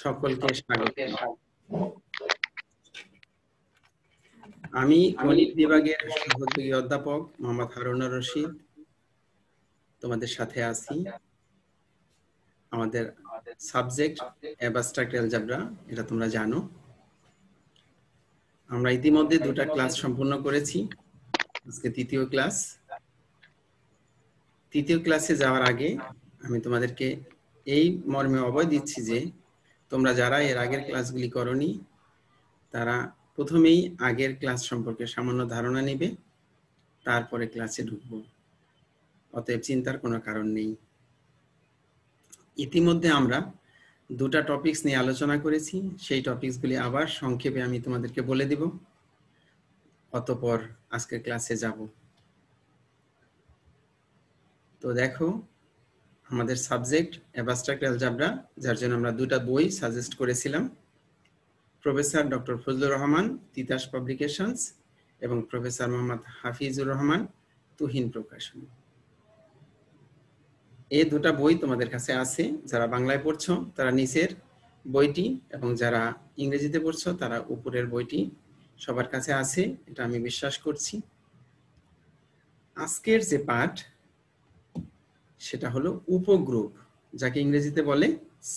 সকলকে স্বাগত আমি গণিত বিভাগের সহযোগী অধ্যাপক মোহাম্মদ হারুনা রশিদ তোমাদের সাথে আছি আমাদের সাবজেক্ট অ্যাবস্ট্রাক্ট অ্যালজাবরা এটা তোমরা জানো আমরা ইতিমধ্যে দুটা ক্লাস সম্পূর্ণ করেছি আজকে তৃতীয় ক্লাস তৃতীয় ক্লাসে যাওয়ার আগে আমি তোমাদেরকে এই মর্মে অবয় দিচ্ছি যে তোমরা যারা এর আগের ক্লাসগুলি করনি তারা প্রথমেই আগের ক্লাস সম্পর্কে সামান্য ধারণা নেবে তারপরে ক্লাসে ঢুকবো অতএব চিন্তার কোনো কারণ নেই ইতিমধ্যে আমরা দুটা টপিকস নিয়ে আলোচনা করেছি সেই টপিকসগুলি আবার সংক্ষেপে আমি তোমাদেরকে বলে দিব অতপর আজকের ক্লাসে যাব তো দেখো আমাদের সাবজেক্ট অ্যাবাস্ট্রাক্ট অ্যালজাবরা যার জন্য আমরা দুটা বই সাজেস্ট করেছিলাম professor doctor Fazlur Rahman Titas publications এবং প্রফেসর মোহাম্মদ হাফিজুর রহমান তুহিন প্রকাশন এই দুটা বই তোমাদের কাছে আছে যারা বাংলায় পড়ছো তারা নিচের বইটি এবং যারা ইংরেজিতে পড়ছো তারা উপরের বইটি সবার কাছে আছে এটা আমি বিশ্বাস করছি আজকের যে পাঠ সেটা হলো উপগ্রুপ যাকে ইংরেজিতে বলে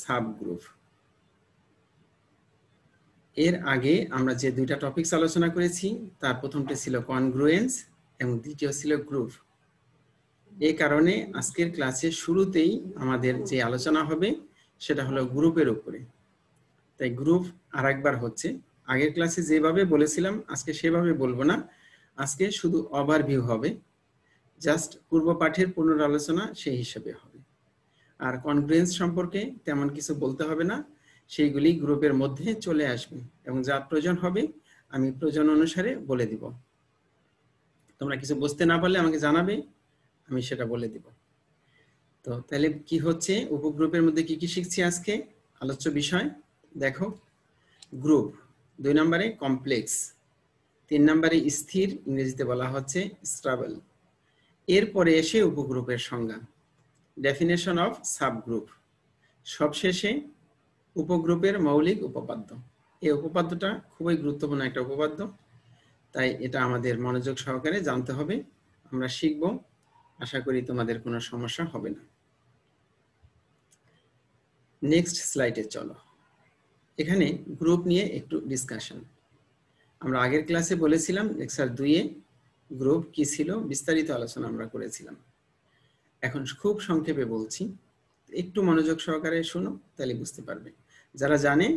সাবগ্রুপ এর আগে আমরা যে দুইটা টপিকস আলোচনা করেছি তার প্রথমটি ছিল কনগ্রুয়েন্স এবং দ্বিতীয় ছিল গ্রুপ এ কারণে আজকের ক্লাসের শুরুতেই আমাদের যে আলোচনা হবে সেটা হলো গ্রুপের উপরে তাই গ্রুপ আর একবার হচ্ছে আগের ক্লাসে যেভাবে বলেছিলাম আজকে সেভাবে বলবো না আজকে শুধু ওভারভিউ হবে জাস্ট পূর্ব পাঠের পুনরালোচনা সেই হিসেবে হবে আর কনফারেন্স সম্পর্কে তেমন কিছু বলতে হবে না সেইগুলি গ্রুপের মধ্যে চলে আসবে এবং যা প্রয়োজন হবে আমি প্রয়োজন অনুসারে বলে দিব তোমরা কিছু বুঝতে না পারলে আমাকে জানাবে আমি সেটা বলে দিব তো তাহলে কি হচ্ছে উপগ্রুপের মধ্যে কি কি শিখছি আজকে আলোচ্য বিষয় দেখো গ্রুপ দুই নম্বরে কমপ্লেক্স তিন নম্বরে স্থির ইংরেজিতে বলা হচ্ছে স্ট্রাবল এরপরে এসে উপগ্রুপের সংজ্ঞা ডেফিনেশন অফ সাবগ্রুপ সবশেষে উপগ্রুপের মৌলিক উপপাদ্য এই উপপাদ্যটা খুবই গুরুত্বপূর্ণ একটা উপপাদ্য তাই এটা আমাদের মনোযোগ সহকারে জানতে হবে আমরা শিখব আশা করি তোমাদের কোনো সমস্যা হবে না নেক্সট স্লাইডে চলো এখানে গ্রুপ নিয়ে একটু ডিসকাশন আমরা আগের ক্লাসে বলেছিলাম লেকচার দুইয়ে গ্রুপ কি ছিল বিস্তারিত আলোচনা আমরা করেছিলাম এখন খুব সংক্ষেপে বলছি একটু মনোযোগ সহকারে শুনো তাহলে বুঝতে পারবে যারা জানে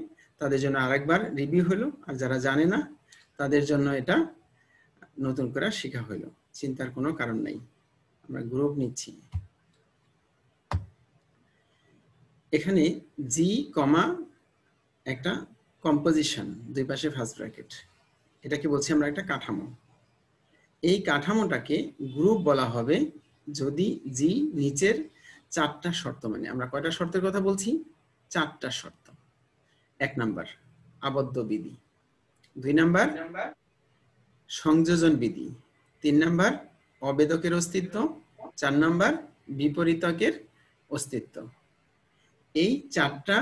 তাদের জন্য আরেকবার রিভিউ হলো আর যারা জানে না তাদের জন্য এটা নতুন করে শেখা হলো চিন্তার কোনো কারণ নাই আমরা গ্রুপ নিচ্ছি এখানে জি কমা একটা কম্পোজিশন দুই পাশে ফার্স্ট ব্র্যাকেট এটাকে বলছি আমরা একটা কাঠামো এই কাঠামোটাকে গ্রুপ বলা হবে যদি জি নিচের চারটা শর্ত মানে আমরা কয়টা শর্তের কথা বলছি চারটা শর্ত এক নাম্বার আবদ্ধ বিধি দুই নাম্বার সংযোজন বিধি তিন নাম্বার অবেদকের অস্তিত্ব চার নাম্বার বিপরীতকের অস্তিত্ব এই চারটা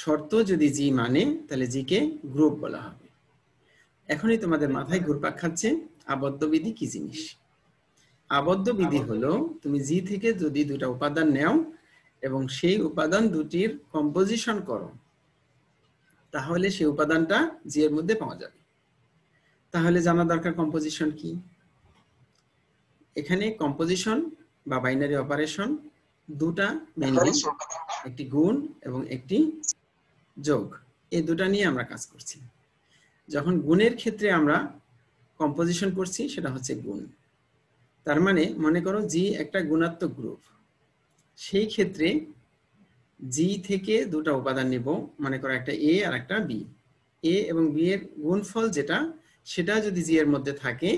শর্ত যদি জি মানে তাহলে জিকে গ্রুপ বলা হবে এখনই তোমাদের মাথায় ঘুরপাক খাচ্ছে আবদ্ধ বিধি কি জিনিস আবদ্ধ বিধি হলো তুমি জি থেকে যদি দুটা উপাদান নেও এবং সেই উপাদান দুটির কম্পোজিশন করো তাহলে সেই উপাদানটা জি এর মধ্যে পাওয়া যাবে তাহলে জানা দরকার কম্পোজিশন কি এখানে কম্পোজিশন বা বাইনারি অপারেশন দুটা মেনলি একটি গুণ এবং একটি যোগ এই দুটা নিয়ে আমরা কাজ করছি যখন গুণের ক্ষেত্রে আমরা কম্পোজিশন করছি সেটা হচ্ছে গুণ তার মানে মনে করো জি একটা গুণাত্মক গ্রুপ সেই ক্ষেত্রে জি থেকে দুটা উপাদান নেব মনে করো একটা এ আর একটা বি এ এবং বি এর গুণফল যেটা সেটা যদি জি এর মধ্যে থাকে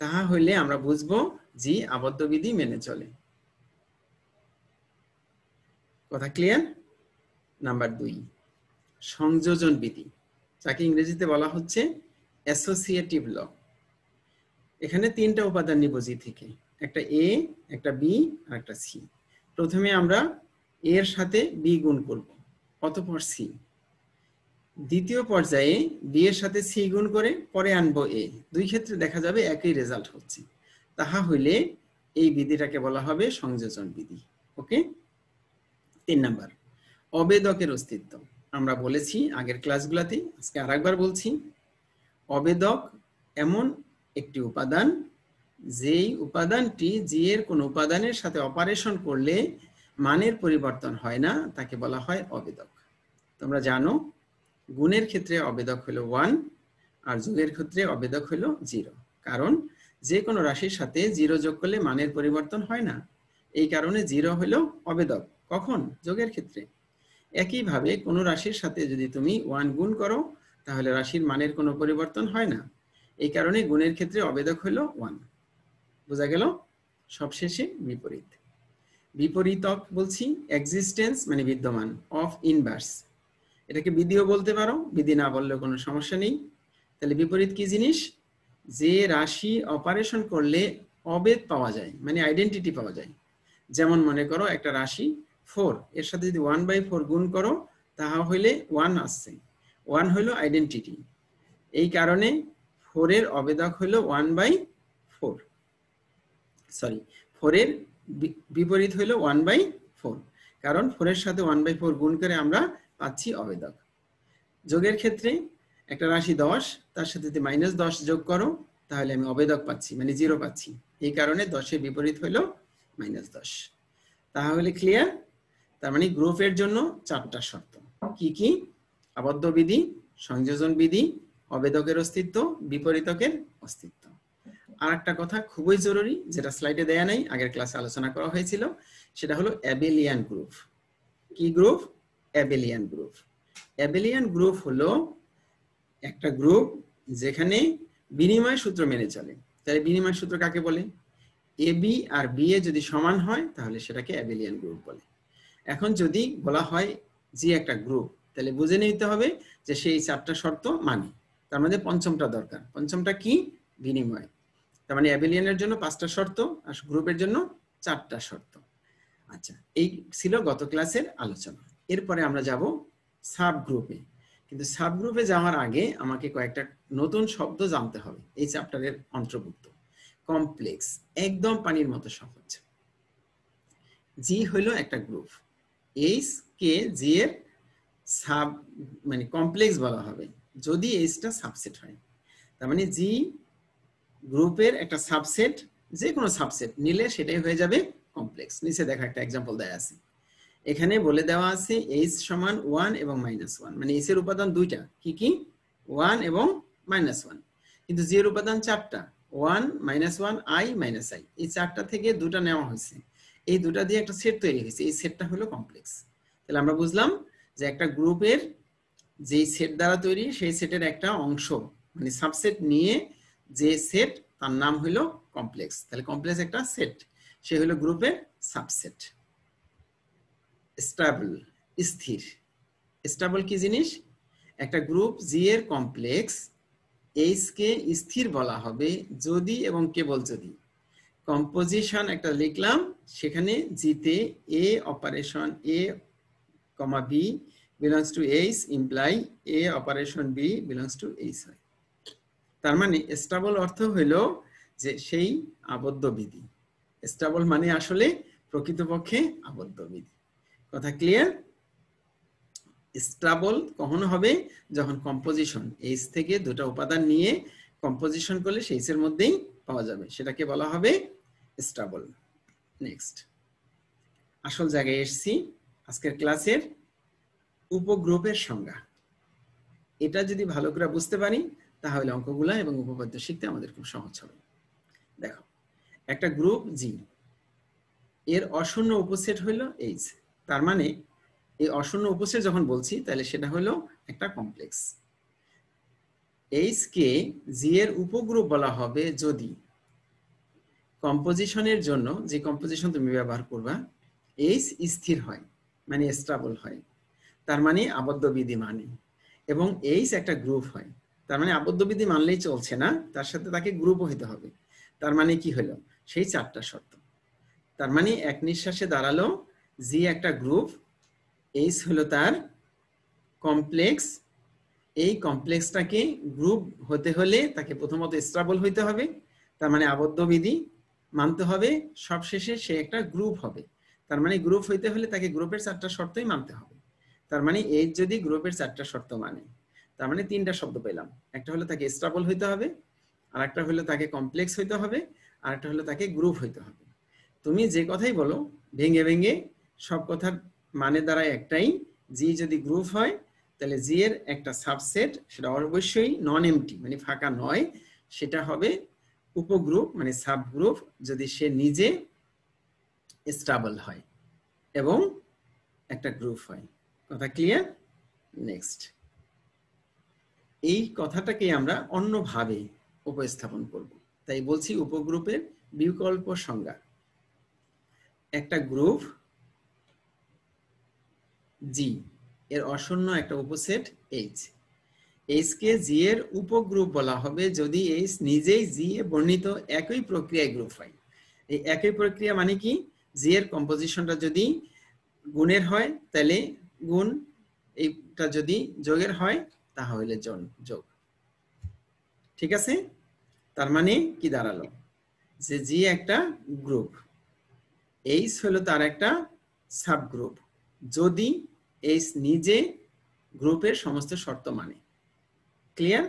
তাহা হইলে আমরা বুঝবো জি আবদ্ধবিধি মেনে চলে কথা ক্লিয়ার নাম্বার দুই সংযোজন বিধি যাকে ইংরেজিতে বলা হচ্ছে অ্যাসোসিয়েটিভ ল এখানে তিনটা উপাদান নিব জি থেকে একটা এ একটা বি আর একটা সি প্রথমে আমরা এর সাথে বি গুণ করব অতপর সি দ্বিতীয় পর্যায়ে বি এর সাথে সি গুণ করে পরে আনব এ দুই ক্ষেত্রে দেখা যাবে একই রেজাল্ট হচ্ছে তাহা হইলে এই বিধিটাকে বলা হবে সংযোজন বিধি ওকে তিন নাম্বার অবেদকের অস্তিত্ব আমরা বলেছি আগের ক্লাসগুলোতে আজকে একবার বলছি অবেদক এমন একটি উপাদান যেই উপাদানটি জি এর কোনো উপাদানের সাথে অপারেশন করলে মানের পরিবর্তন হয় না তাকে বলা হয় অবেদক তোমরা জানো গুণের ক্ষেত্রে অবেদক হলো ওয়ান আর যোগের ক্ষেত্রে অবেদক হলো জিরো কারণ যে কোনো রাশির সাথে জিরো যোগ করলে মানের পরিবর্তন হয় না এই কারণে জিরো হলো অবেদক কখন যোগের ক্ষেত্রে একইভাবে কোনো রাশির সাথে যদি তুমি ওয়ান গুণ করো তাহলে রাশির মানের কোনো পরিবর্তন হয় না এই কারণে গুণের ক্ষেত্রে অবেদক হইল ওয়ান বোঝা গেল সবশেষে বিপরীত বিপরীতক বলছি এক্সিস্টেন্স মানে বিদ্যমান অফ ইনভার্স এটাকে বিধিও বলতে পারো বিধি না বললে কোনো সমস্যা নেই তাহলে বিপরীত কি জিনিস যে রাশি অপারেশন করলে অবেদ পাওয়া যায় মানে আইডেন্টিটি পাওয়া যায় যেমন মনে করো একটা রাশি ফোর এর সাথে যদি ওয়ান বাই ফোর গুণ করো তাহা হইলে ওয়ান আসছে ওয়ান হইল আইডেন্টিটি এই কারণে ফোরের অবেদক হইল ওয়ান বাই ফোর সরি ফোরের বিপরীত হইল ওয়ান বাই ফোর কারণ ফোরের সাথে ওয়ান বাই ফোর গুণ করে আমরা পাচ্ছি অবেদক যোগের ক্ষেত্রে একটা রাশি দশ তার সাথে যদি মাইনাস দশ যোগ করো তাহলে আমি অবেদক পাচ্ছি মানে জিরো পাচ্ছি এই কারণে দশের বিপরীত হইল মাইনাস দশ তাহলে ক্লিয়ার তার মানে গ্রুপের জন্য চারটা শর্ত কি কি আবদ্ধ বিধি সংযোজন বিধি অবেদকের অস্তিত্ব বিপরীতকের অস্তিত্ব আর একটা কথা খুবই জরুরি যেটা স্লাইডে দেয়া নাই আগের ক্লাসে আলোচনা করা হয়েছিল সেটা হলো অ্যাবেলিয়ান গ্রুপ কি group Abelian group Abelian group হলো একটা গ্রুপ যেখানে বিনিময় সূত্র মেনে চলে তাহলে বিনিময় সূত্র কাকে বলে A B R B A যদি সমান হয় তাহলে সেটাকে অ্যাবেলিয়ান গ্রুপ বলে এখন যদি বলা হয় জি একটা গ্রুপ তাহলে বুঝে নিতে হবে যে সেই চারটা শর্ত মানে তার মধ্যে পঞ্চমটা দরকার পঞ্চমটা কি বিনিময় তার মানে অ্যাবিলিয়নের জন্য পাঁচটা শর্ত আর গ্রুপের জন্য চারটা শর্ত আচ্ছা এই ছিল গত ক্লাসের আলোচনা এরপরে আমরা যাব সাব গ্রুপে কিন্তু সাব গ্রুপে যাওয়ার আগে আমাকে কয়েকটা নতুন শব্দ জানতে হবে এই চ্যাপ্টারের অন্তর্ভুক্ত কমপ্লেক্স একদম পানির মতো সহজ জি হলো একটা গ্রুপ এইচ কে জি এর সাব মানে কমপ্লেক্স বলা হবে যদি এইচটা সাবসেট হয় তার মানে জি গ্রুপের একটা সাবসেট যে কোনো সাবসেট নিলে সেটাই হয়ে যাবে কমপ্লেক্স নিচে দেখা একটা এক্সাম্পল আছে এখানে বলে দেওয়া আছে এইচ সমান ওয়ান এবং মাইনাস ওয়ান মানে এইচ এর উপাদান দুইটা কি কি ওয়ান এবং মাইনাস ওয়ান কিন্তু জি এর উপাদান চারটা one minus one I minus I এই চারটা থেকে দুটা নেওয়া হয়েছে এই দুটা দিয়ে একটা সেট তৈরি হয়েছে এই সেটটা হলো কমপ্লেক্স তাহলে আমরা বুঝলাম যে একটা গ্রুপের যে সেট দ্বারা তৈরি সেই সেটের একটা অংশ মানে সাবসেট নিয়ে যে সেট তার নাম হলো কমপ্লেক্স তাহলে কমপ্লেক্স একটা সেট সে হলো গ্রুপের সাবসেট স্টাবল স্থির স্টাবল কি জিনিস একটা গ্রুপ জি এর কমপ্লেক্স এইচ কে স্থির বলা হবে যদি এবং কেবল যদি কম্পোজিশন একটা লিখলাম সেখানে জিতে A operation A comma B belongs to H implies A operation B belongs to H হয় তার মানে স্টাবল অর্থ হইল যে সেই আবদ্ধ বিধি স্টাবল মানে আসলে প্রকৃতপক্ষে আবদ্ধ বিধি কথা ক্লিয়ার স্টাবল কখন হবে যখন কম্পোজিশন এইচ থেকে দুটো উপাদান নিয়ে কম্পোজিশন করলে সেইচের মধ্যেই পাওয়া যাবে সেটাকে বলা হবে স্টাবল নেক্সট আসল জায়গায় এসছি আজকের ক্লাসের উপগ্রুপের সংজ্ঞা এটা যদি ভালো করে বুঝতে পারি তাহলে অঙ্কগুলা এবং উপপাদ্য শিখতে আমাদের খুব সহজ হবে দেখো একটা গ্রুপ জি এর অশূন্য উপসেট হলো এইচ তার মানে এই অশূন্য উপসেট যখন বলছি তাহলে সেটা হলো একটা কমপ্লেক্স এইচকে জি এর উপগ্রুপ বলা হবে যদি কম্পোজিশনের জন্য যে কম্পোজিশন তুমি ব্যবহার করবা এইচ স্থির হয় মানে স্ট্রাবল হয় তার মানে আবদ্ধবিধি মানে এবং এইচ একটা গ্রুপ হয় তার মানে আবদ্ধবিধি মানলেই চলছে না তার সাথে তাকে গ্রুপও হইতে হবে তার মানে কি হলো সেই চারটা শর্ত তার মানে এক নিঃশ্বাসে দাঁড়ালো জি একটা গ্রুপ এইচ হলো তার কমপ্লেক্স এই কমপ্লেক্সটাকে গ্রুপ হতে হলে তাকে প্রথমত স্ট্রাবল হইতে হবে তার মানে আবদ্ধ বিধি মানতে হবে সবশেষে সে একটা গ্রুপ হবে তার মানে গ্রুপ হইতে হলে তাকে গ্রুপের চারটা শর্তই মানতে হবে তার মানে এই যদি গ্রুপের চারটা শর্ত মানে তার মানে তিনটা শব্দ পেলাম একটা হলো তাকে স্ট্রাবল হইতে হবে আর একটা হলো তাকে কমপ্লেক্স হইতে হবে আর একটা হলো তাকে গ্রুপ হইতে হবে তুমি যে কথাই বলো ভেঙে ভেঙে সব কথার মানে দ্বারা একটাই জি যদি গ্রুপ হয় তাহলে জি এর একটা সাবসেট সেটা অবশ্যই নন এমটি মানে ফাঁকা নয় সেটা হবে উপগ্রুপ মানে সাবগ্রুপ যদি সে নিজে স্টাবল হয় এবং একটা গ্রুপ হয় কথা ক্লিয়ার নেক্সট এই কথাটাকে আমরা অন্যভাবে উপস্থাপন করব তাই বলছি উপগ্রুপের বিকল্প সংজ্ঞা একটা গ্রুপ জি এর অশূন্য একটা উপসেট এইচ এইচকে জি এর উপগ্রুপ বলা হবে যদি এইচ নিজেই জি এ বর্ণিত একই প্রক্রিয়ায় গ্রুপ হয় এই একই প্রক্রিয়া মানে কি জি এর কম্পোজিশনটা যদি গুণের হয় তাহলে গুণ এইটা যদি যোগের হয় তাহলে জন যোগ ঠিক আছে তার মানে কি দাঁড়ালো যে জি একটা গ্রুপ এইচ হলো তার একটা সাবগ্রুপ যদি এইচ নিজে গ্রুপের সমস্ত শর্ত মানে ক্লিয়ার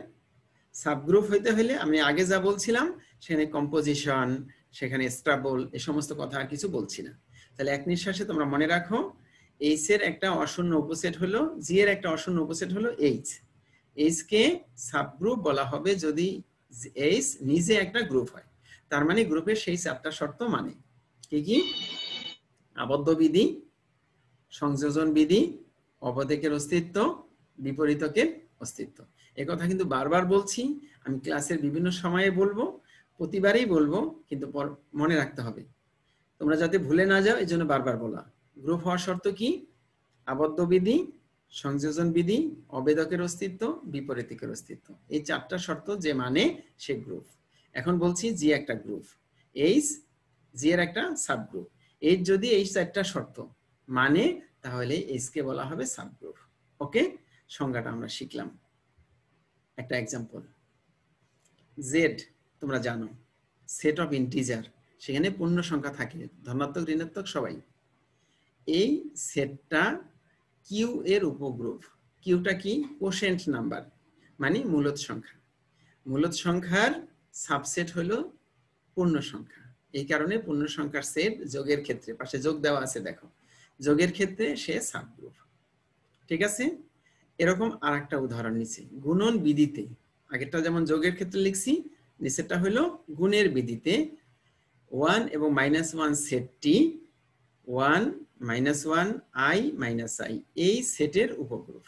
সাবগ্রুপ হইতে হলে আমি আগে যা বলছিলাম সেখানে কম্পোজিশন সেখানে স্ট্রাবল এ সমস্ত কথা আর কিছু বলছি না তাহলে এক নিঃশ্বাসে তোমরা মনে রাখো এইস এর একটা অশূন্য উপসেট হলো জি এর একটা অশূন্য উপসেট হলো এইচ এইচ কে সাবগ্রুপ বলা হবে যদি এইচ নিজে একটা গ্রুপ হয় তার মানে গ্রুপের সেই চারটা শর্ত মানে কি কি আবদ্ধ বিধি সংযোজন বিধি অপদেকের অস্তিত্ব বিপরীতকের অস্তিত্ব কথা কিন্তু বারবার বলছি আমি ক্লাসের বিভিন্ন সময়ে বলবো প্রতিবারেই বলবো কিন্তু মনে রাখতে হবে তোমরা যাতে ভুলে না যাও এই জন্য বারবার বলা গ্রুপ হওয়ার শর্ত কি আবদ্ধ বিধি সংযোজন বিধি অবেদকের অস্তিত্ব বিপরীতিকের অস্তিত্ব এই চারটা শর্ত যে মানে সে গ্রুপ এখন বলছি জি একটা গ্রুপ এইচ জি এর একটা সাবগ্রুপ এইচ যদি এই চারটা শর্ত মানে তাহলে এসকে বলা হবে সাবগ্রুপ ওকে সংজ্ঞাটা আমরা শিখলাম একটা এক্সাম্পল জেড তোমরা জানো সেট অফ ইন্টিজার সেখানে পূর্ণ সংখ্যা থাকে ধনাত্মক ঋণাত্মক সবাই এই সেটটা কিউ এর উপগ্রুপ কিউটা কি কোশেন্ট নাম্বার মানে মূলত সংখ্যা মূলত সংখ্যার সাবসেট হলো পূর্ণ সংখ্যা এই কারণে পূর্ণ সংখ্যার সেট যোগের ক্ষেত্রে পাশে যোগ দেওয়া আছে দেখো যোগের ক্ষেত্রে সে সাবগ্রুপ ঠিক আছে এরকম আর একটা উদাহরণ নিচ্ছি গুণন বিধিতে আগেরটা যেমন যোগের ক্ষেত্রে লিখছি নিচেরটা হলো গুণের বিধিতে ওয়ান এবং মাইনাস ওয়ান সেটটি one minus one I minus I এই সেটের উপগ্রুপ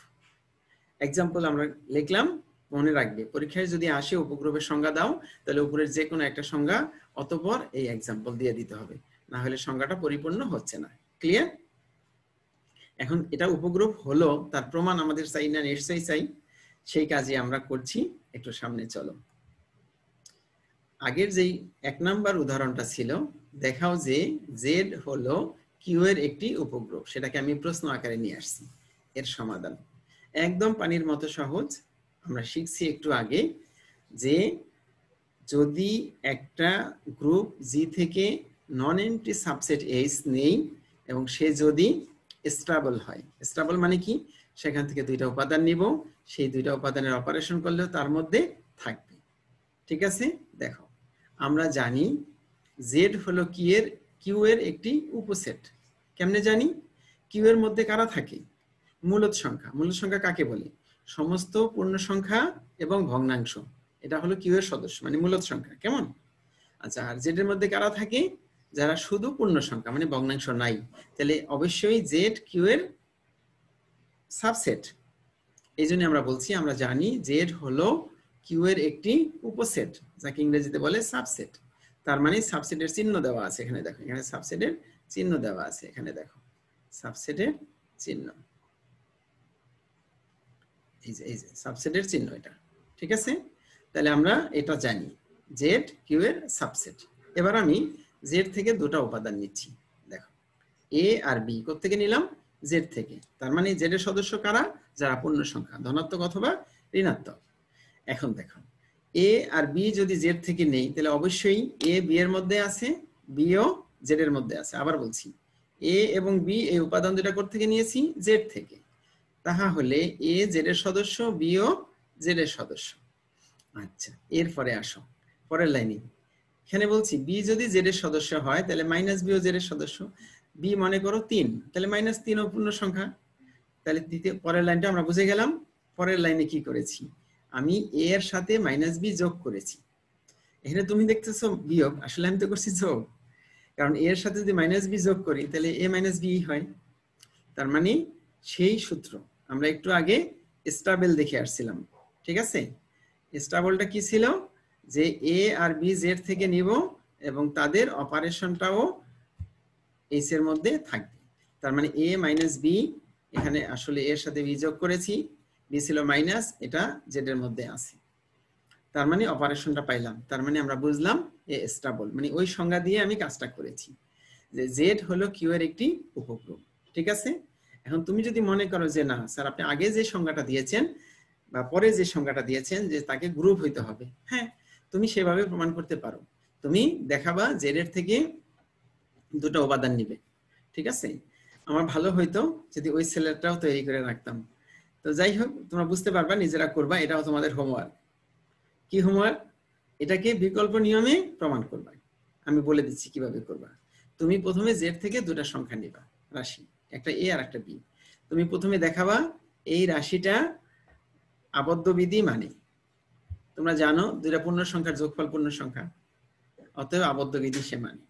এক্সাম্পল আমরা লিখলাম মনে রাখবে পরীক্ষায় যদি আসে উপগ্রুপের সংজ্ঞা দাও তাহলে উপরের যে কোনো একটা সংজ্ঞা অতপর এই এক্সাম্পল দিয়ে দিতে হবে না হলে সংজ্ঞাটা পরিপূর্ণ হচ্ছে না ক্লিয়ার এখন এটা উপগ্রুপ হলো তার প্রমাণ আমাদের সাইনার না চাই সেই কাজে আমরা করছি একটু সামনে চলো আগের যেই এক নাম্বার উদাহরণটা ছিল দেখাও যে জেড হলো কিউ এর একটি উপগ্রুপ সেটাকে আমি প্রশ্ন আকারে নিয়ে আসছি এর সমাধান একদম পানির মতো সহজ আমরা শিখছি একটু আগে যে যদি একটা গ্রুপ জি থেকে নন এন্ট্রি সাবসেট এইচ নেই এবং সে যদি স্ট্রাবল হয় স্ট্রাবল মানে কি সেখান থেকে দুইটা উপাদান নিব সেই দুইটা উপাদানের অপারেশন করলেও তার মধ্যে থাকবে ঠিক আছে দেখো আমরা জানি জেড হলো কি এর কিউ এর একটি উপসেট কেমনে জানি কিউ এর মধ্যে কারা থাকে মূলত সংখ্যা মূলত সংখ্যা কাকে বলে সমস্ত পূর্ণ সংখ্যা এবং ভগ্নাংশ এটা হলো কিউ এর সদস্য মানে মূলত সংখ্যা কেমন আচ্ছা আর জেড এর মধ্যে কারা থাকে যারা শুধু পূর্ণ সংখ্যা মানে ভগ্নাংশ নাই তাহলে অবশ্যই জেড কিউ এর সাবসেট এই জন্য আমরা বলছি আমরা জানি জেড হলো কিউ এর একটি উপসেট যাকে ইংরেজিতে বলে সাবসেট তার মানে সাবসেটের চিহ্ন দেওয়া আছে এখানে দেখো এখানে সাবসেটের চিহ্ন দেওয়া আছে এখানে দেখো সাবসেটের চিহ্ন এই যে এই যে সাবসেটের চিহ্ন এটা ঠিক আছে তাহলে আমরা এটা জানি জেড কিউ এর সাবসেট এবার আমি জেড থেকে দুটা উপাদান নিচ্ছি দেখো এ আর বি থেকে নিলাম জেড থেকে তার মানে জেড এর সদস্য কারা যারা পূর্ণ সংখ্যা ধনাত্মক অথবা ঋণাত্মক এখন দেখো এ আর বি যদি জেড থেকে নেই তাহলে অবশ্যই এ বি এর মধ্যে আছে বিও জেড এর মধ্যে আছে আবার বলছি এ এবং বি এই উপাদান দুটা কোথা থেকে নিয়েছি জেড থেকে তাহা হলে এ জেড এর সদস্য বিও জেড এর সদস্য আচ্ছা এরপরে আসো পরের লাইনে এখানে বলছি বি যদি জেড এর সদস্য হয় তাহলে মাইনাস বিও জেড এর সদস্য বি মনে করো তিন তাহলে মাইনাস তিন ও পূর্ণ সংখ্যা তাহলে দ্বিতীয় পরের লাইনটা আমরা বুঝে গেলাম পরের লাইনে কি করেছি আমি এ এর সাথে মাইনাস বি যোগ করেছি এখানে তুমি দেখতেছো বিয়োগ আসলে আমি তো করছি যোগ কারণ এর সাথে যদি মাইনাস বি যোগ করি তাহলে এ মাইনাস বি হয় তার মানে সেই সূত্র আমরা একটু আগে স্টাবেল দেখে আসছিলাম ঠিক আছে স্টাবলটা কি ছিল যে এ আর বি জেড থেকে নিব এবং তাদের অপারেশনটাও এইচ এর মধ্যে থাকবে তার মানে এ মাইনাস বি এখানে আসলে এর সাথে বি যোগ করেছি বি ছিল মাইনাস এটা জেড এর মধ্যে আছে তার মানে অপারেশনটা পাইলাম তার মানে আমরা বুঝলাম এ স্টাবল মানে ওই সংজ্ঞা দিয়ে আমি কাজটা করেছি যে জেড হলো কিউ এর একটি উপগ্রহ ঠিক আছে এখন তুমি যদি মনে করো যে না স্যার আপনি আগে যে সংজ্ঞাটা দিয়েছেন বা পরে যে সংজ্ঞাটা দিয়েছেন যে তাকে গ্রুপ হইতে হবে হ্যাঁ তুমি সেভাবে প্রমাণ করতে পারো তুমি দেখাবা জেড এর থেকে দুটো উপাদান নিবে ঠিক আছে আমার ভালো হইতো যদি ওই সেলারটাও তৈরি করে রাখতাম তো যাই হোক তোমরা বুঝতে পারবা নিজেরা করবা এটাও তোমাদের হোমওয়ার্ক কি হোমওয়ার্ক এটাকে বিকল্প নিয়মে প্রমাণ করবা আমি বলে দিচ্ছি কিভাবে করবা তুমি প্রথমে জেড থেকে দুটা সংখ্যা নিবা রাশি একটা এ আর একটা বি তুমি প্রথমে দেখাবা এই রাশিটা আবদ্ধবিধি মানে তোমরা জানো দুইটা পূর্ণ সংখ্যার যোগফল পূর্ণ সংখ্যা অতএব আবদ্ধ গীতি সে মানে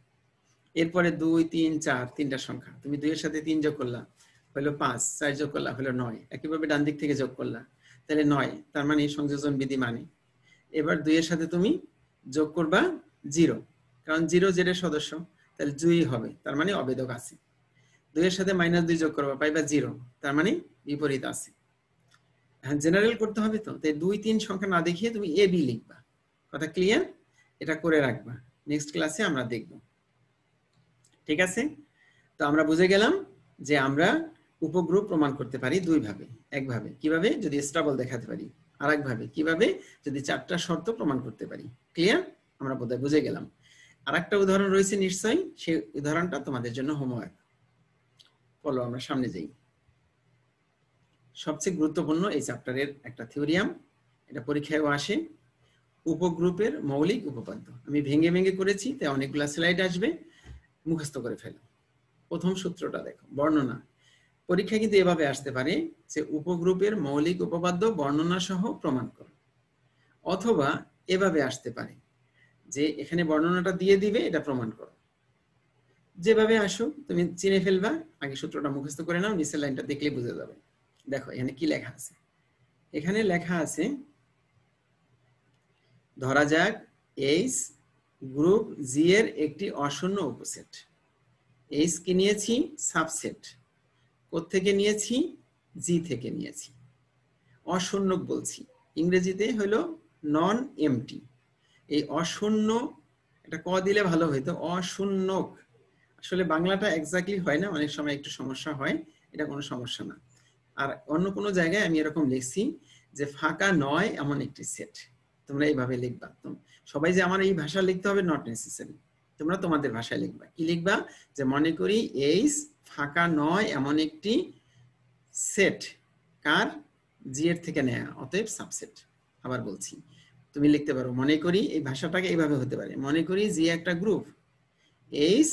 এরপরে দুই তিন চার তিনটা সংখ্যা তুমি দুইয়ের সাথে তিন যোগ করলা হলো পাঁচ চার যোগ করলা হলো নয় একইভাবে ডান দিক থেকে যোগ করলা তাহলে নয় তার মানে সংযোজন বিধি মানে এবার দুইয়ের সাথে তুমি যোগ করবা জিরো কারণ জিরো জেডের সদস্য তাহলে জুই হবে তার মানে অবেদক আছে দুইয়ের সাথে মাইনাস দুই যোগ করবা পাইবা জিরো তার মানে বিপরীত আছে জেনারেল হ্যাঁ, করতে হবে তো তাই দুই তিন সংখ্যা না দেখিয়ে তুমি এ বি লিখবা কথা ক্লিয়ার এটা করে রাখবা নেক্সট ক্লাসে আমরা দেখব ঠিক আছে তো আমরা বুঝে গেলাম যে আমরা উপগ্রুপ প্রমাণ করতে পারি দুইভাবে একভাবে কিভাবে যদি স্ট্রাবল দেখাতে পারি আর একভাবে কিভাবে যদি চারটা শর্ত প্রমাণ করতে পারি ক্লিয়ার আমরা বোধহয় বুঝে গেলাম আর একটা উদাহরণ রয়েছে নিশ্চয়ই সেই উদাহরণটা তোমাদের জন্য হোমওয়ার্ক বলো আমরা সামনে যাই সবচেয়ে গুরুত্বপূর্ণ এই চ্যাপ্টারের একটা থিওরিয়াম এটা পরীক্ষায়ও আসে উপগ্রুপের মৌলিক উপপাদ্য আমি ভেঙে ভেঙে করেছি তাই অনেকগুলা স্লাইড আসবে মুখস্থ করে ফেলো প্রথম সূত্রটা দেখো বর্ণনা পরীক্ষা কিন্তু এভাবে আসতে পারে যে উপগ্রুপের মৌলিক উপপাদ্য বর্ণনা সহ প্রমাণ করো অথবা এভাবে আসতে পারে যে এখানে বর্ণনাটা দিয়ে দিবে এটা প্রমাণ করো যেভাবে আসো তুমি চিনে ফেলবা আগে সূত্রটা মুখস্থ করে নাও নিচের লাইনটা দেখলে বুঝে যাবে দেখো এখানে কি লেখা আছে এখানে লেখা আছে ধরা যাক এইচ গ্রুপ জি এর একটি অশূন্য উপসেট এইস কি নিয়েছি সাবসেট থেকে নিয়েছি জি থেকে নিয়েছি অশূন্য বলছি ইংরেজিতে হলো নন এমটি এই অশূন্য এটা ক দিলে ভালো হইতো অশূন্যক আসলে বাংলাটা এক্স্যাক্টলি হয় না অনেক সময় একটু সমস্যা হয় এটা কোনো সমস্যা না আর অন্য কোনো জায়গায় আমি এরকম লিখছি যে ফাঁকা নয় এমন একটি সেট তোমরা এইভাবে লিখবা সবাই যে আমার এই ভাষা লিখতে হবে নট নেসেসারি তোমরা তোমাদের ভাষায় লিখবা কি লিখবা যে মনে করি এইস ফাঁকা নয় এমন একটি সেট কার জি এর থেকে নেয়া অতএব সাবসেট আবার বলছি তুমি লিখতে পারো মনে করি এই ভাষাটাকে এইভাবে হতে পারে মনে করি জি একটা গ্রুপ এইস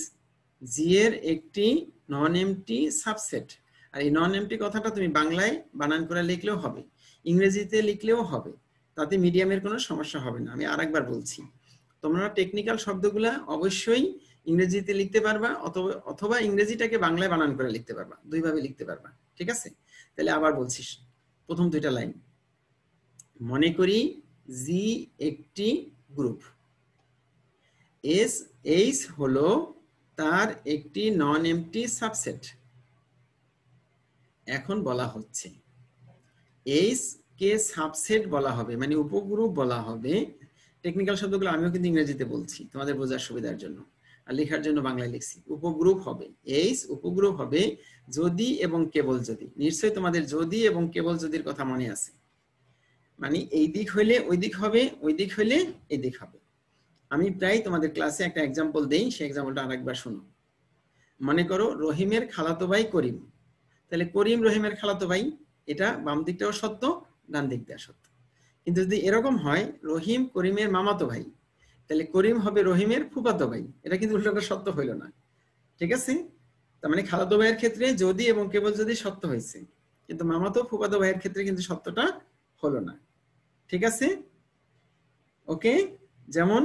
জি এর একটি নন এমটি সাবসেট আর এই নন এমটি কথাটা তুমি বাংলায় বানান করে লিখলেও হবে ইংরেজিতে লিখলেও হবে তাতে মিডিয়ামের কোনো সমস্যা হবে না আমি আরেকবার বলছি তোমরা টেকনিক্যাল শব্দগুলা অবশ্যই ইংরেজিতে লিখতে পারবা অথবা অথবা ইংরেজিটাকে বাংলায় বানান করে লিখতে পারবা দুইভাবে লিখতে পারবা ঠিক আছে তাহলে আবার বলছিস প্রথম দুইটা লাইন মনে করি জি একটি গ্রুপ এস এইচ হলো তার একটি নন এমটি সাবসেট এখন বলা হচ্ছে এইস কে সাবসেট বলা হবে মানে উপগ্রুপ বলা হবে টেকনিক্যাল শব্দগুলো আমিও কিন্তু ইংরেজিতে বলছি তোমাদের বোঝার সুবিধার জন্য আর লেখার জন্য বাংলায় লিখছি উপগ্রুপ হবে এইচ উপগ্রুপ হবে যদি এবং কেবল যদি নিশ্চয়ই তোমাদের যদি এবং কেবল যদির কথা মনে আছে মানে এই দিক হইলে ওই দিক হবে ওই দিক হইলে এই দিক হবে আমি প্রায় তোমাদের ক্লাসে একটা এক্সাম্পল দেই সেই এক্সাম্পলটা আরেকবার শোনো মনে করো রহিমের খালাতো ভাই করিম তাহলে করিম রহিমের তো ভাই এটা বাম দিকটাও সত্য ডান দিক দেওয়া সত্য কিন্তু যদি এরকম হয় রহিম করিমের মামাতো ভাই তাহলে করিম হবে রহিমের ফুপাতো ভাই এটা কিন্তু উল্টোটা সত্য হইল না ঠিক আছে তার মানে খালাতো ভাইয়ের ক্ষেত্রে যদি এবং কেবল যদি সত্য হয়েছে কিন্তু মামাতো ফুপাতো ভাইয়ের ক্ষেত্রে কিন্তু সত্যটা হলো না ঠিক আছে ওকে যেমন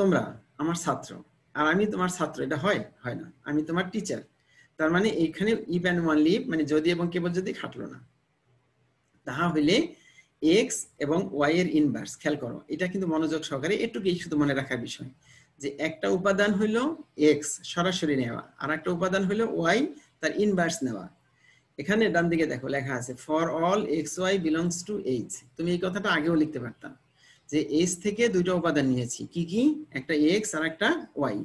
তোমরা আমার ছাত্র আর আমি তোমার ছাত্র এটা হয় হয় না আমি তোমার টিচার তার মানে এখানে ইফ অ্যান্ড ওয়ান লিভ মানে যদি এবং কেবল যদি খাটলো না তাহা হইলে এক্স এবং ওয়াই এর ইনভার্স খেয়াল করো এটা কিন্তু মনোযোগ সহকারে কি শুধু মনে রাখার বিষয় যে একটা উপাদান হলো এক্স সরাসরি নেওয়া আর একটা উপাদান হলো ওয়াই তার ইনভার্স নেওয়া এখানে ডান দিকে দেখো লেখা আছে for all X Y belongs to H তুমি এই কথাটা আগেও লিখতে পারতাম যে এইচ থেকে দুইটা উপাদান নিয়েছি কি কি একটা এক্স আর একটা ওয়াই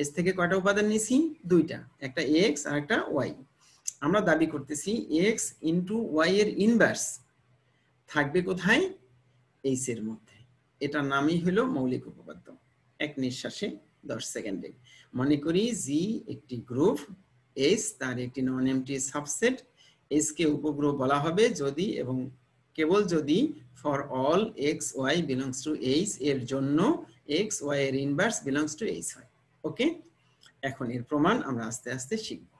এস থেকে কয়টা উপাদান নিছি দুইটা একটা এক্স আর একটা ওয়াই আমরা দাবি করতেছি এক্স ইন্টু ওয়াই এর ইনভার্স থাকবে কোথায় এইস এর মধ্যে এটা নামই হলো মৌলিক উপপাদ্য এক নিঃশ্বাসে দশ সেকেন্ডে মনে করি জি একটি গ্রুপ এস তার একটি নন এমটি সাবসেট এস কে উপগ্রহ বলা হবে যদি এবং কেবল যদি for all X Y belongs to H এর জন্য এক্স ওয়াই এর ইনভার্স বিলংস টু এইচ হয় ওকে এখন এর প্রমাণ আমরা আস্তে আস্তে শিখব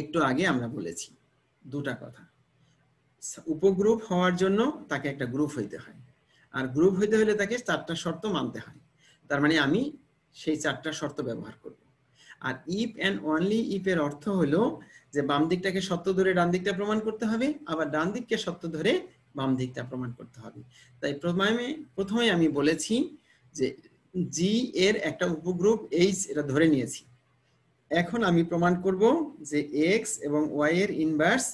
একটু আগে আমরা বলেছি দুটা কথা উপগ্রুপ হওয়ার জন্য তাকে একটা গ্রুপ হইতে হয় আর গ্রুপ হইতে হলে তাকে চারটা শর্ত মানতে হয় তার মানে আমি সেই চারটা শর্ত ব্যবহার করব আর ইফ অ্যান্ড অনলি ইফ এর অর্থ হলো যে বাম দিকটাকে সত্য ধরে ডান দিকটা প্রমাণ করতে হবে আবার ডান দিককে সত্য ধরে বাম দিকটা প্রমাণ করতে হবে তাই প্রথমে প্রথমে আমি বলেছি যে জি এর একটা উপগ্রুপ এইচ এটা ধরে নিয়েছি এখন আমি প্রমাণ করব যে এক্স এবং ওয়াই এর ইনভার্স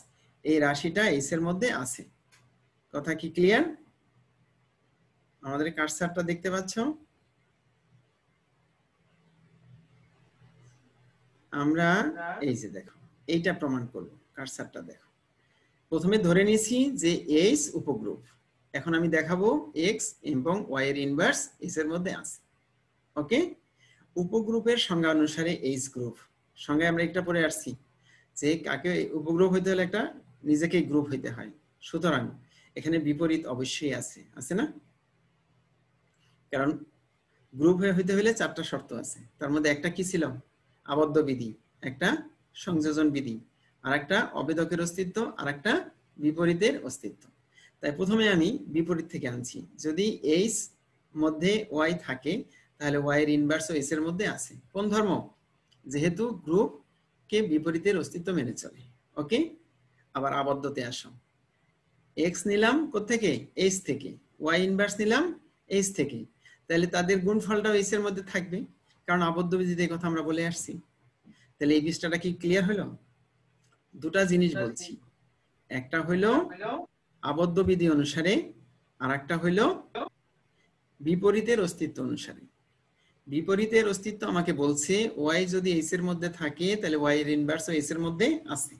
এই রাশিটা এইচ এর মধ্যে আছে কথা কি ক্লিয়ার আমাদের কার্সারটা দেখতে পাচ্ছ আমরা এই যে দেখো এইটা প্রমাণ করব কার্সারটা দেখো প্রথমে ধরে নিয়েছি যে এইচ উপগ্রুপ এখন আমি দেখাবো এক্স এবং ওয়াই এর ইনভার্স এস এর মধ্যে আছে ওকে উপগ্রুপের সংজ্ঞা অনুসারে এইচ গ্রুপ সংজ্ঞায় আমরা একটা পরে আসছি যে কাকে উপগ্রুপ হইতে হলে একটা নিজেকে গ্রুপ হইতে হয় সুতরাং এখানে বিপরীত অবশ্যই আছে আছে না কারণ গ্রুপ হয়ে হইতে হলে চারটা শর্ত আছে তার মধ্যে একটা কি ছিল আবদ্ধ বিধি একটা সংযোজন বিধি আর একটা অবেদকের অস্তিত্ব আর একটা বিপরীতের অস্তিত্ব তাই প্রথমে আমি বিপরীত থেকে আনছি যদি এইচ মধ্যে ওয়াই থাকে তাহলে ওয়াই এর ইনভার্স ও এস এর মধ্যে আছে কোন ধর্ম যেহেতু গ্রুপ কে বিপরীতের অস্তিত্ব মেনে চলে ওকে আবার আবদ্ধতে আসো এক্স নিলাম কোথেকে এইচ থেকে ওয়াই ইনভার্স নিলাম এইচ থেকে তাহলে তাদের গুণফলটাও এস এর মধ্যে থাকবে কারণ আবদ্ধ বিজিতে কথা আমরা বলে আসছি তাহলে এই বিষয়টা কি ক্লিয়ার হলো দুটা জিনিস বলছি একটা হইলো আবদ্ধ বিধি অনুসারে আর একটা হইলো বিপরীতের অস্তিত্ব অনুসারে বিপরীতের অস্তিত্ব আমাকে বলছে ওয়াই যদি এস এর মধ্যে থাকে তাহলে ওয়াই এর ইনভার্স ও এস এর মধ্যে আছে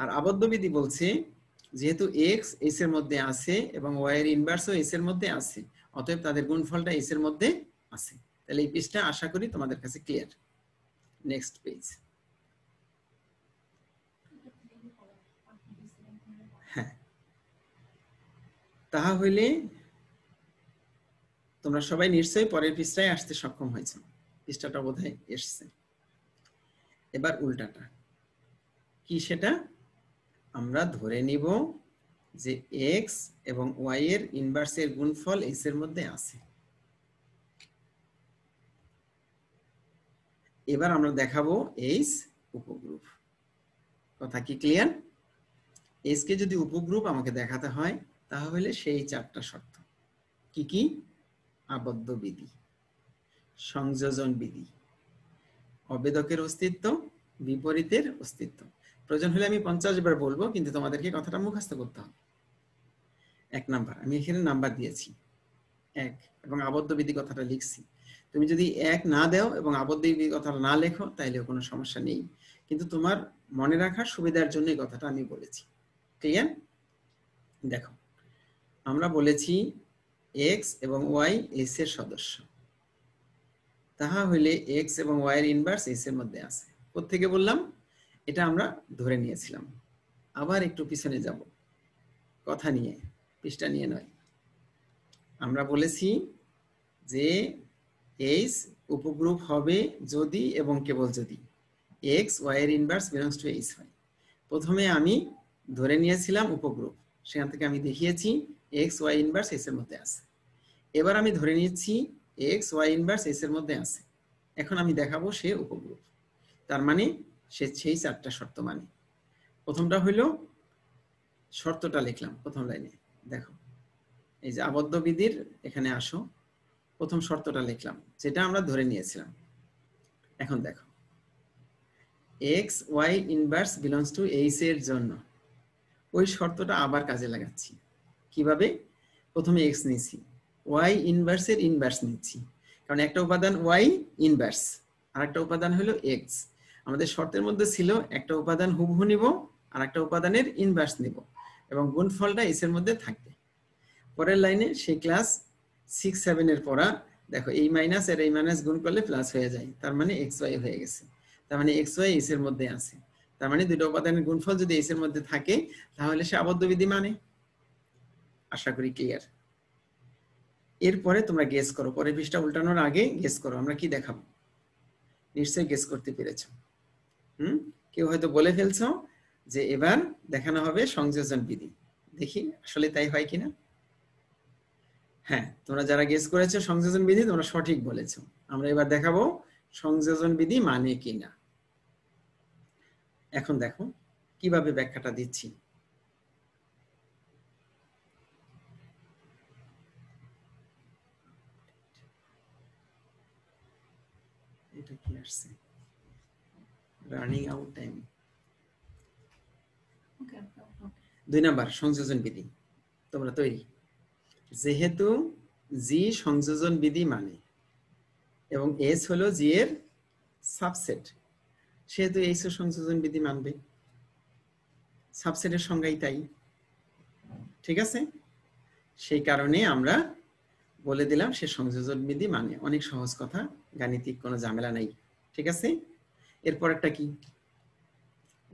আর আবদ্ধ বিধি বলছে যেহেতু এক্স এস এর মধ্যে আছে এবং ওয়াই এর ইনভার্স ও এস এর মধ্যে আছে অতএব তাদের গুণফলটা এস এর মধ্যে আছে তাহলে এই পেজটা আশা করি তোমাদের কাছে ক্লিয়ার নেক্সট পেজ হ্যাঁ তাহা হইলে তোমরা সবাই নিশ্চয়ই পরের পৃষ্ঠায় আসতে সক্ষম হয়েছ পৃষ্ঠাটা বোধ হয় এসছে এবার উল্টাটা কি সেটা আমরা ধরে নিব যে এক্স এবং ওয়াই এর ইনভার্স ইনভার্সের গুণফল এস এর মধ্যে আছে এবার আমরা দেখাবো এইস উপগ্রুপ কথা কি ক্লিয়ার এইচকে যদি উপগ্রুপ আমাকে দেখাতে হয় তাহলে সেই চারটা শর্ত কি কি আবদ্ধ বিধি সংযোজন বিধি অবেদকের অস্তিত্ব বিপরীতের অস্তিত্ব প্রয়োজন হলে আমি পঞ্চাশ বার বলবো কিন্তু তোমাদেরকে কথাটা মুখস্থ করতে হবে এক নাম্বার আমি এখানে নাম্বার দিয়েছি এক এবং আবদ্ধ বিধি কথাটা লিখছি তুমি যদি এক না দেও এবং আবদ্ধ বিধি কথাটা না লেখো তাহলে কোনো সমস্যা নেই কিন্তু তোমার মনে রাখার সুবিধার জন্য এই কথাটা আমি বলেছি ক্লিয়ার দেখো আমরা বলেছি এক্স এবং ওয়াই এস এর সদস্য তাহা হইলে এক্স এবং ওয়াই এর ইনভার্স এস এর মধ্যে আছে কোথেকে বললাম এটা আমরা ধরে নিয়েছিলাম আবার একটু পিছনে যাব কথা নিয়ে পৃষ্ঠা নিয়ে নয় আমরা বলেছি যে এইচ উপগ্রুপ হবে যদি এবং কেবল যদি এক্স ওয়াই এর ইনভার্স বিলংস টু এইচ হয় প্রথমে আমি ধরে নিয়েছিলাম উপগ্রুপ সেখান থেকে আমি দেখিয়েছি এক্স ওয়াই ইনভার্স এস এর মধ্যে আছে এবার আমি ধরে নিচ্ছি এক্স ওয়াই ইনভার্স এস এর মধ্যে আছে এখন আমি দেখাবো সে উপগ্রুপ তার মানে সে সেই চারটা শর্ত মানে প্রথমটা হইল শর্তটা লিখলাম প্রথম লাইনে দেখো এই যে আবদ্ধ বিধির এখানে আসো প্রথম শর্তটা লিখলাম যেটা আমরা ধরে নিয়েছিলাম এখন দেখো X Y inverse belongs to H এর জন্য ওই শর্তটা আবার কাজে লাগাচ্ছি কিভাবে প্রথমে এক্স নিয়েছি ওয়াই ইনভার্সের ইনভার্স নিচ্ছি কারণ একটা উপাদান ওয়াই ইনভার্স আর একটা উপাদান হলো এক্স আমাদের শর্তের মধ্যে ছিল একটা উপাদান হুবহু নিব আর একটা উপাদানের ইনভার্স নিব এবং গুণফলটা এস এর মধ্যে থাকবে পরের লাইনে সেই ক্লাস সিক্স সেভেনের পড়া দেখো এই মাইনাস আর এই মাইনাস গুণ করলে প্লাস হয়ে যায় তার মানে এক্স ওয়াই হয়ে গেছে তার মানে এক্স ওয়াই এস এর মধ্যে আছে তার মানে দুটো উপাদানের গুণফল যদি এস এর মধ্যে থাকে তাহলে সে আবদ্ধ বিধি মানে আশা করি ক্লিয়ার এরপরে তোমরা গেস করো পরের পৃষ্ঠা উল্টানোর আগে গেস করো আমরা কি দেখাবো নিশ্চয়ই গেস করতে পেরেছ হুম কেউ হয়তো বলে ফেলছ যে এবার দেখানো হবে সংযোজন বিধি দেখি আসলে তাই হয় কিনা হ্যাঁ তোমরা যারা গেস করেছো সংযোজন বিধি তোমরা সঠিক বলেছ আমরা এবার দেখাবো সংযোজন বিধি মানে কিনা এখন দেখো কিভাবে ব্যাখ্যাটা দিচ্ছি minutes রানিং আউট টাইম দুই নাম্বার সংযোজন বিধি তোমরা তৈরি যেহেতু জি সংযোজন বিধি মানে এবং এস হলো জি এর সাবসেট সেহেতু এইস সংযোজন বিধি মানবে সাবসেটের সংজ্ঞাই তাই ঠিক আছে সেই কারণে আমরা বলে দিলাম সে সংযোজন বিধি মানে অনেক সহজ কথা গাণিতিক কোনো ঝামেলা নাই ঠিক আছে এরপর একটা কি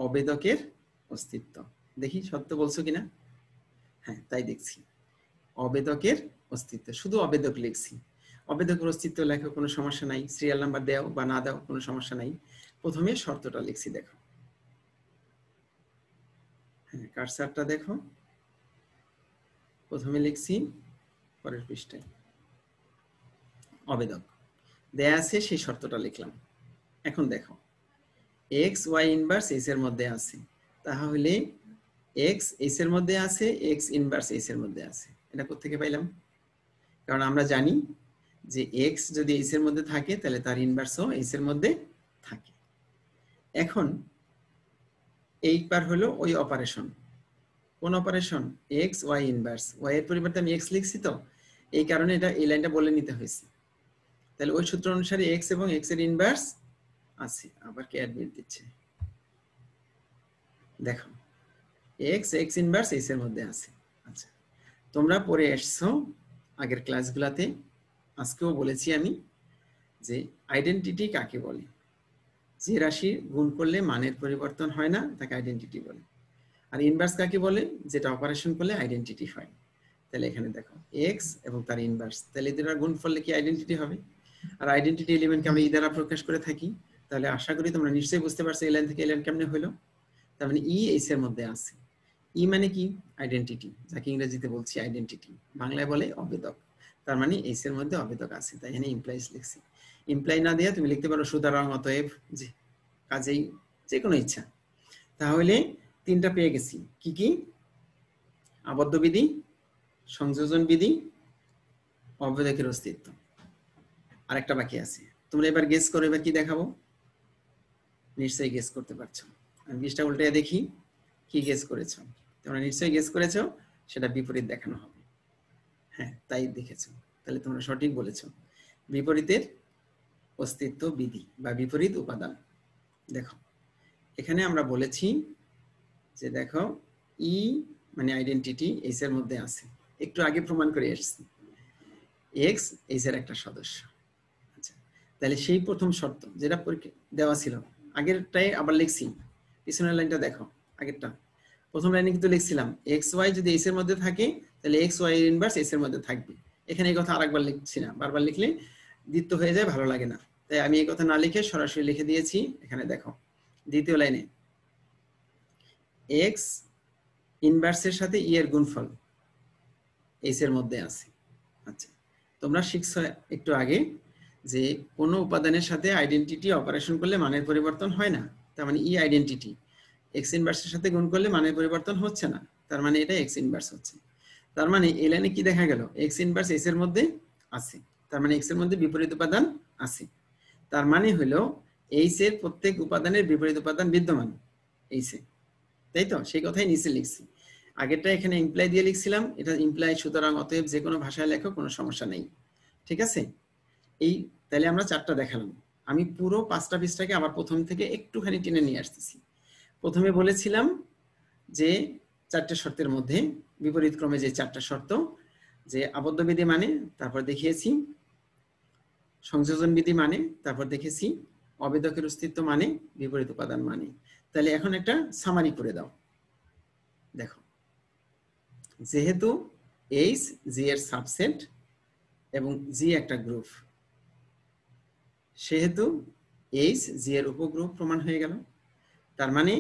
অবেদকের অস্তিত্ব দেখি সত্য বলছো কিনা হ্যাঁ তাই দেখছি অবেদকের অস্তিত্ব শুধু অবেদক লিখছি অবেদকের অস্তিত্ব লেখা কোনো সমস্যা নাই সিরিয়াল নাম্বার দেও বা না দাও কোনো সমস্যা নাই প্রথমে শর্তটা লিখছি দেখো হ্যাঁ কারসারটা দেখো প্রথমে লিখছি পরের পৃষ্ঠায় অবেদক দেয়া আছে সেই শর্তটা লিখলাম এখন দেখো এক্স ওয়াই ইনভার্স এস এর মধ্যে আছে তাহলে এক্স এস এর মধ্যে আছে এক্স ইনভার্স এস এর মধ্যে আছে এটা কোথেকে পাইলাম কারণ আমরা জানি যে এক্স যদি এস এর মধ্যে থাকে তাহলে তার ইনভার্সও এস এর মধ্যে থাকে এখন এইবার হলো ওই অপারেশন কোন operation X Y inverse Y এর পরিবর্তে আমি এক্স লিখছি তো এই কারণে এটা এই লাইনটা বলে নিতে হয়েছে তাহলে ওই সূত্র অনুসারে এক্স এবং এক্স এর ইনভার্স আছে আবার কি অ্যাডমিট দিচ্ছে দেখো এক্স এক্স ইনভার্স এক্স এর মধ্যে আছে আচ্ছা তোমরা পরে এসছো আগের ক্লাসগুলোতে আজকেও বলেছি আমি যে আইডেন্টিটি কাকে বলে যে রাশি গুণ করলে মানের পরিবর্তন হয় না তাকে আইডেন্টিটি বলে আর ইনভার্স কাকে বলে যেটা অপারেশন করলে আইডেন্টিটি হয় তাহলে এখানে দেখো এক্স এবং তার ইনভার্স তাহলে এদের গুণ করলে কি আইডেন্টিটি হবে আর আইডেন্টিটি এলিমেন্টকে আমরা এই e দ্বারা প্রকাশ করে থাকি তাহলে আশা করি তোমরা নিশ্চয়ই বুঝতে পারছো এই লাইন থেকে এই লাইন কেমনে হলো তার মানে ই e এস এর মধ্যে আছে ই e মানে কি আইডেন্টিটি যাকে ইংরেজিতে বলছি আইডেন্টিটি বাংলায় বলে অবেদক তার মানে এস এর মধ্যে অবেদক আছে তাই এখানে ইমপ্লাইস লিখছি ইমপ্লাই না দিয়ে তুমি লিখতে পারো সুতরাং অতএব যে কাজেই যে কোনো ইচ্ছা তাহলে তিনটা পেয়ে গেছি কি কি আবদ্ধ বিধি সংযোজন বিধি অবেদকের অস্তিত্ব আরেকটা বাকি আছে তোমরা এবার গেস করো এবার কি দেখাবো নিশ্চয়ই গেস করতে পারছো আমি জিনিসটা উল্টে দেখি কি গেস করেছো তোমরা নিশ্চয়ই গেস করেছো সেটা বিপরীত দেখানো হবে হ্যাঁ তাই দেখেছো তাহলে তোমরা সঠিক বলেছো বিপরীতের অস্তিত্ব বিধি বা বিপরীত উপাদান দেখো এখানে আমরা বলেছি যে দেখো ই e মানে আইডেন্টিটি এইস এর মধ্যে আছে একটু আগে প্রমাণ করে এসছি এক্স এইস এর একটা সদস্য আচ্ছা তাহলে সেই প্রথম শর্ত যেটা দেওয়া ছিল না আগেরটাই আবার লিখছি পিছনের লাইনটা দেখো আগেরটা প্রথম লাইনে কিন্তু লিখছিলাম এক্স ওয়াই যদি এস এর মধ্যে থাকে তাহলে এক্স ওয়াই এর ইনভার্স এস এর মধ্যে থাকবে এখানে এই কথা আরেকবার লিখছি না বারবার লিখলে দ্বিত্ব হয়ে যায় ভালো লাগে না তাই আমি এই কথা না লিখে সরাসরি লিখে দিয়েছি এখানে দেখো দ্বিতীয় লাইনে এক্স ইনভার্সের সাথে ই e এর গুণফল এস এর মধ্যে আছে আচ্ছা তোমরা শিখছো একটু আগে যে কোনো উপাদানের সাথে আইডেন্টিটি অপারেশন করলে মানের পরিবর্তন হয় না তার মানে ই আইডেন্টিটি এক্স ইনভার্সের সাথে গুণ করলে মানের পরিবর্তন হচ্ছে না তার মানে এটা এক্স ইনভার্স হচ্ছে তার মানে এ লাইনে কি দেখা গেল এক্স ইনভার্স এস এর মধ্যে আছে তার মানে এক্স এর মধ্যে বিপরীত উপাদান আছে তার মানে হলো এইচ এর প্রত্যেক উপাদানের বিপরীত উপাদান বিদ্যমান এইচ এ তাই তো সেই কথাই নিচে লিখছি আগেরটা এখানে ইমপ্লাই দিয়ে লিখছিলাম এটা ইমপ্লাই সুতরাং অতএব যে কোনো ভাষায় লেখো কোনো সমস্যা নেই ঠিক আছে এই তাহলে আমরা চারটা দেখালাম আমি পুরো পাঁচটা পিসটাকে আবার প্রথম থেকে একটুখানি টেনে নিয়ে আসতেছি প্রথমে বলেছিলাম যে চারটে শর্তের মধ্যে বিপরীত ক্রমে যে চারটা শর্ত যে আবদ্ধ বিধি মানে তারপর দেখিয়েছি সংযোজন বিধি মানে তারপর দেখেছি অবেদকের অস্তিত্ব মানে বিপরীত উপাদান মানে তাহলে এখন একটা সামারি করে দাও দেখো যেহেতু এইচ জি এর সাবসেট এবং জি একটা গ্রুপ সেহেতু এইচ জি এর উপগ্রহ প্রমাণ হয়ে গেল তার মানে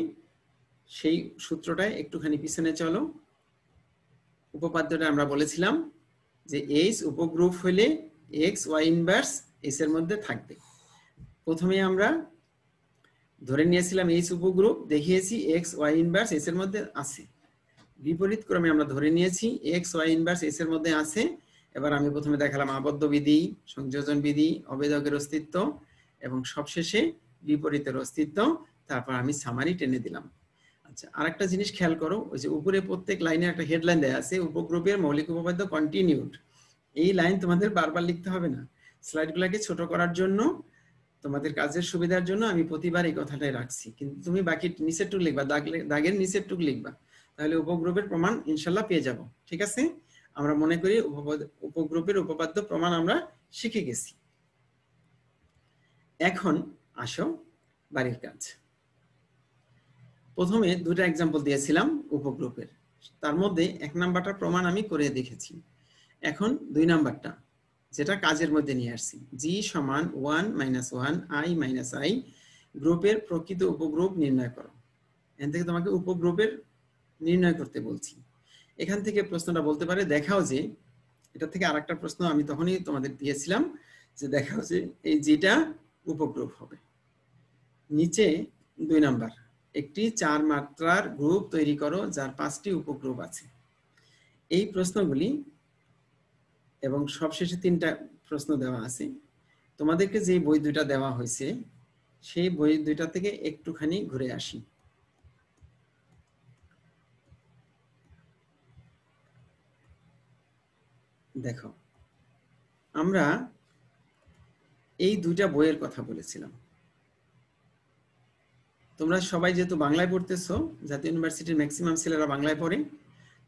সেই সূত্রটায় একটুখানি পিছনে চলো উপপাদ্যটা আমরা বলেছিলাম যে এইচ উপগ্রুপ হলে এক্স ওয়াই ইনভার্স এস এর মধ্যে থাকবে প্রথমে আমরা ধরে নিয়েছিলাম এইচ উপগ্রুপ দেখিয়েছি এক্স ওয়াই ইনভার্স এস এর মধ্যে আছে বিপরীত ক্রমে আমরা ধরে নিয়েছি এক্স ওয়াই ইনভার্স এস এর মধ্যে আছে এবার আমি প্রথমে দেখালাম আবদ্ধ বিধি সংযোজন বিধি অবেদকের অস্তিত্ব এবং সবশেষে বিপরীতের অস্তিত্ব তারপর আমি সামারি টেনে দিলাম আচ্ছা আরেকটা জিনিস খেয়াল করো ওই যে উপরে প্রত্যেক লাইনে একটা হেডলাইন দেয়া আছে উপগ্রুপের মৌলিক উপপাদ্য কন্টিনিউড এই লাইন তোমাদের বারবার লিখতে হবে না স্লাইডগুলোকে ছোট করার জন্য তোমাদের কাজের সুবিধার জন্য আমি প্রতিবার এই কথাটাই রাখছি কিন্তু তুমি বাকি নিচের টুক লিখবা দাগের নিচের টুক লিখবা তাহলে উপগ্রুপের প্রমাণ ইনশাল্লাহ পেয়ে যাব ঠিক আছে আমরা মনে করি উপগ্রুপের উপপাদ্য প্রমাণ আমরা শিখে গেছি এখন আসো বাড়ির কাজ প্রথমে দুটা এক্সাম্পল দিয়েছিলাম উপগ্রুপের তার মধ্যে এক নাম্বারটা প্রমাণ আমি করে দেখেছি এখন দুই নাম্বারটা যেটা কাজের মধ্যে নিয়ে আসছি জি সমান one minus one I minus I গ্রুপের প্রকৃত উপগ্রুপ নির্ণয় করো এখান থেকে তোমাকে উপগ্রুপের নির্ণয় করতে বলছি এখান থেকে প্রশ্নটা বলতে পারে দেখাও যে এটা থেকে আর একটা প্রশ্ন আমি তখনই তোমাদের দিয়েছিলাম যে দেখাও যে এই যেটা উপগ্রহ হবে নিচে দুই নাম্বার একটি চার মাত্রার গ্রুপ তৈরি করো যার পাঁচটি উপগ্রুপ আছে এই প্রশ্নগুলি এবং সবশেষে তিনটা প্রশ্ন দেওয়া আছে তোমাদেরকে যে বই দুইটা দেওয়া হয়েছে সেই বই দুইটা থেকে একটুখানি ঘুরে আসি দেখো আমরা এই দুইটা বইয়ের কথা বলেছিলাম তোমরা সবাই যেহেতু বাংলায় পড়তেছ জাতীয় ইউনিভার্সিটির ম্যাক্সিমাম ছেলেরা বাংলায় পড়ে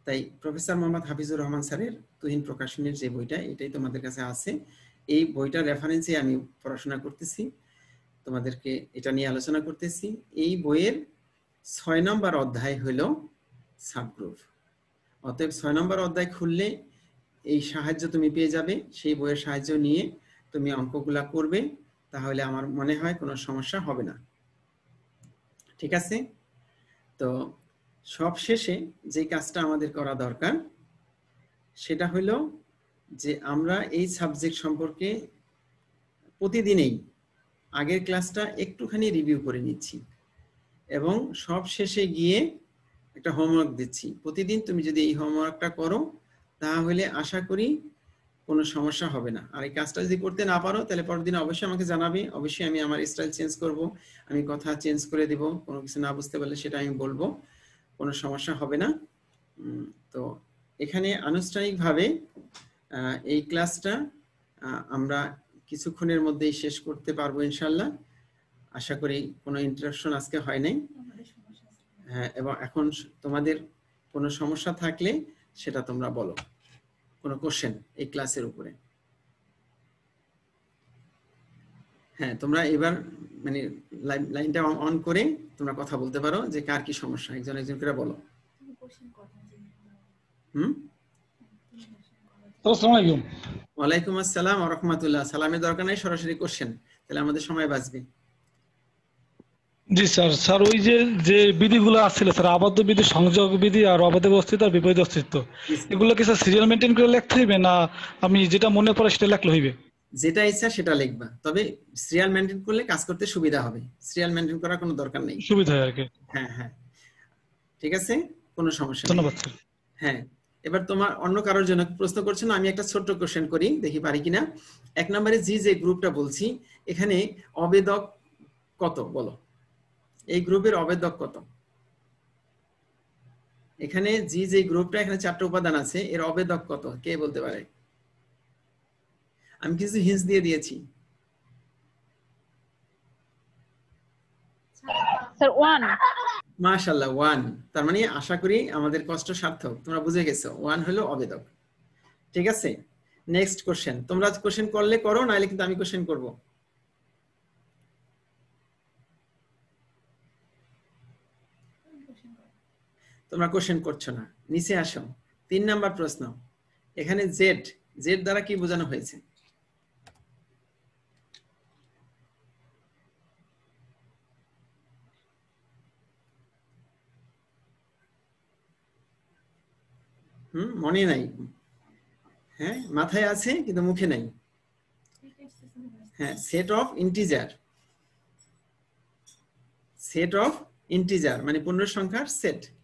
তাই প্রফেসর মোহাম্মদ হাফিজুর রহমান স্যারের তুহিন প্রকাশনের যে বইটা এটাই তোমাদের কাছে আছে এই বইটার রেফারেন্সে আমি পড়াশোনা করতেছি তোমাদেরকে এটা নিয়ে আলোচনা করতেছি এই বইয়ের ছয় নম্বর অধ্যায় হলো সাবগ্রুপ অতএব ছয় নম্বর অধ্যায় খুললে এই সাহায্য তুমি পেয়ে যাবে সেই বইয়ের সাহায্য নিয়ে তুমি অঙ্কগুলা করবে তাহলে আমার মনে হয় কোনো সমস্যা হবে না ঠিক আছে তো সব শেষে যে কাজটা আমাদের করা দরকার সেটা হলো যে আমরা এই সাবজেক্ট সম্পর্কে প্রতিদিনেই আগের ক্লাসটা একটুখানি রিভিউ করে নিচ্ছি এবং সব শেষে গিয়ে একটা হোমওয়ার্ক দিচ্ছি প্রতিদিন তুমি যদি এই হোমওয়ার্কটা করো তাহলে আশা করি কোনো সমস্যা হবে না আর এই কাজটা যদি করতে না পারো তাহলে পরের দিন অবশ্যই আমাকে জানাবে অবশ্যই আমি আমার স্টাইল চেঞ্জ করব আমি কথা চেঞ্জ করে দিব কোনো কিছু না বুঝতে পারলে সেটা আমি বলবো কোনো সমস্যা হবে না তো এখানে আনুষ্ঠানিকভাবে এই ক্লাসটা আমরা কিছুক্ষণের মধ্যেই শেষ করতে পারবো ইনশাল্লাহ আশা করি কোনো ইন্টারাকশন আজকে হয় নাই হ্যাঁ এবং এখন তোমাদের কোনো সমস্যা থাকলে সেটা তোমরা বলো কোনো কোশ্চেন এই ক্লাসের উপরে হ্যাঁ তোমরা এবার মানে লাইনটা অন করে তোমরা কথা বলতে পারো যে কার কি সমস্যা একজন একজন করে বলো হুম ওয়ালাইকুম আসসালাম রহমতুল্লাহ সালামের দরকার নাই সরাসরি কোশ্চেন তাহলে আমাদের সময় বাঁচবে জি স্যার স্যার ওই যে যে বিধিগুলো আসছিল স্যার আবদ্ধ বিধি সংযোগ বিধি আর অবাধ অস্তিত্ব আর বিপরীত অস্তিত্ব এগুলো কি স্যার সিরিয়াল মেনটেন করে লিখতে হইবে না আমি যেটা মনে পড়ে সেটা লেখলে হইবে যেটা ইচ্ছা সেটা লিখবা তবে সিরিয়াল মেনটেন করলে কাজ করতে সুবিধা হবে সিরিয়াল মেনটেন করার কোনো দরকার নেই সুবিধা হয় আর কি হ্যাঁ হ্যাঁ ঠিক আছে কোনো সমস্যা ধন্যবাদ স্যার হ্যাঁ এবার তোমার অন্য কারোর জন্য প্রশ্ন করছেন না আমি একটা ছোট্ট কোশ্চেন করি দেখি পারি কিনা এক নম্বরে জি যে গ্রুপটা বলছি এখানে অবেদক কত বলো এই গ্রুপের অবেদক কত এখানে জি যে গ্রুপটা এখানে চারটে উপাদান আছে এর অবেদক কত কে বলতে পারে আমি কিছু হিন্স দিয়ে দিয়েছি ওয়ান ওয়ান তার মানে আশা করি আমাদের কষ্ট সার্থক তোমরা বুঝে গেছো ওয়ান হলো অবেদক ঠিক আছে নেক্সট কোশ্চেন তোমরা কোশ্চেন করলে করো নাহলে কিন্তু আমি কোশ্চেন করবো তোমরা কোশ্চেন করছো না নিচে আসো তিন নাম্বার প্রশ্ন এখানে জেড জেড দ্বারা কি বোঝানো হয়েছে মনে নাই হ্যাঁ মাথায় আছে কিন্তু মুখে নাই হ্যাঁ set of integer set of integer মানে পূর্ণ সংখ্যার সেট